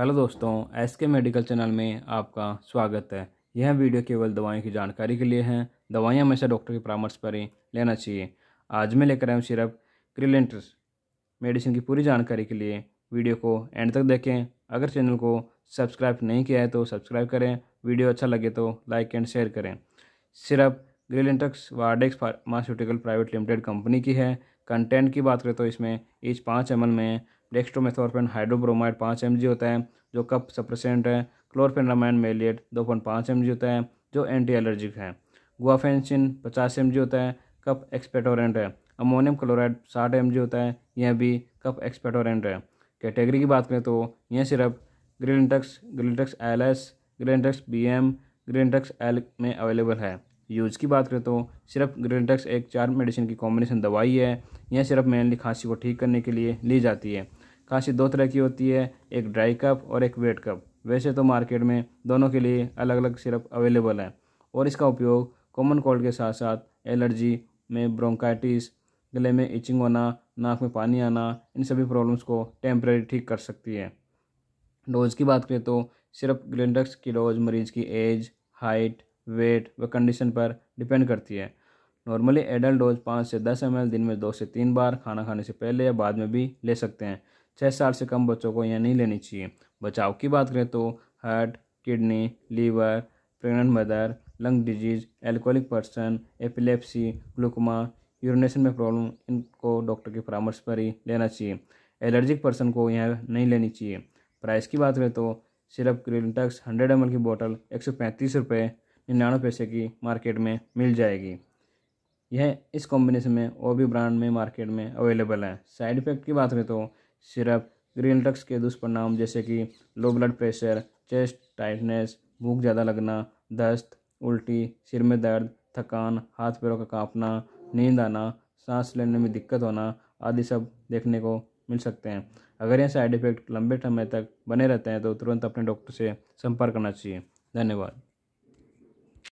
hello दोस्तों S के medical channel में आपका स्वागत है यह वीडियो केवल दवाइयों की जानकारी के लिए है दवाइयाँ हमेशा डॉक्टर के परामर्श पर ही लेना चाहिए आज मैं लेकर आया हूँ सिरप क्रिलेंटस मेडिसिन की पूरी जानकारी के लिए वीडियो को एंड तक देखें अगर चैनल को सब्सक्राइब नहीं किया है तो सब्सक्राइब करें वीडियो अच्छा लगे तो लाइक एंड शेयर करें सिरप ग्रिलेंटक्स वार्डेक्स फार्मास्यूटिकल प्राइवेट लिमिटेड कंपनी की है कंटेंट की बात करें तो इसमें इस पाँच एम में डेक्स्ट्रोमेथोरफेन हाइड्रोब्रोमाइड पाँच एम होता है जो कप सप्रेसेंट है क्लोरफेनरामाइन मेलियट दो पॉइंट पाँच एम होता है जो एंटी एलर्जिक है गुआफेंसिन पचास एम होता है कप एक्सपेटोरेंट है अमोनियम क्लोराइड साठ एम होता है यह भी कप एक्सपेटोरेंट है कैटेगरी की बात करें तो यह सिर्फ ग्रीनटक्स ग्रीनटक्स एल एस ग्रीनटक्स बी एम ग्रीनटक्स एल में अवेलेबल है यूज़ की बात करें तो सिर्फ ग्रेनडक्स एक चार मेडिसिन की कॉम्बिनेशन दवाई है यह सिर्फ मेनली खांसी को ठीक करने के लिए ली जाती है खांसी दो तरह की होती है एक ड्राई कप और एक वेट कप वैसे तो मार्केट में दोनों के लिए अलग अलग सिरप अवेलेबल है और इसका उपयोग कॉमन कोल्ड के साथ साथ एलर्जी में ब्रोंकाइटिस गले में इचिंग होना नाक में पानी आना इन सभी प्रॉब्लम्स को टेम्प्रेरी ठीक कर सकती है डोज की बात करें तो सिर्फ ग्रेनडक्स की डोज मरीज़ की एज हाइट वेट व कंडीशन पर डिपेंड करती है नॉर्मली एडल्ट डोज पाँच से दस एम दिन में दो से तीन बार खाना खाने से पहले या बाद में भी ले सकते हैं छः साल से कम बच्चों को यह नहीं लेनी चाहिए बचाव की बात करें तो heart kidney liver pregnant mother lung disease alcoholic person epilepsy glaucoma urination में प्रॉब्लम इनको डॉक्टर के परामर्श पर ही लेना चाहिए एलर्जिक पर्सन को यह नहीं लेनी चाहिए प्राइस की बात करें तो सिरप क्रिलटक्स हंड्रेड एम की बोतल एक सौ पैंतीस रुपये निन्यानवे पैसे की मार्केट में मिल जाएगी यह इस कॉम्बिनेशन में और भी ब्रांड में मार्केट में अवेलेबल है साइड इफेक्ट की बात करें तो सिरप ग्रीन ड्रग्स के दुष्परिणाम जैसे कि low blood pressure chest tightness भूख ज़्यादा लगना दस्त उल्टी सिर में दर्द थकान हाथ पैरों का कांपना नींद आना सांस लेने में दिक्कत होना आदि सब देखने को मिल सकते हैं अगर यह साइड इफेक्ट लंबे समय तक बने रहते हैं तो तुरंत अपने डॉक्टर से संपर्क करना चाहिए धन्यवाद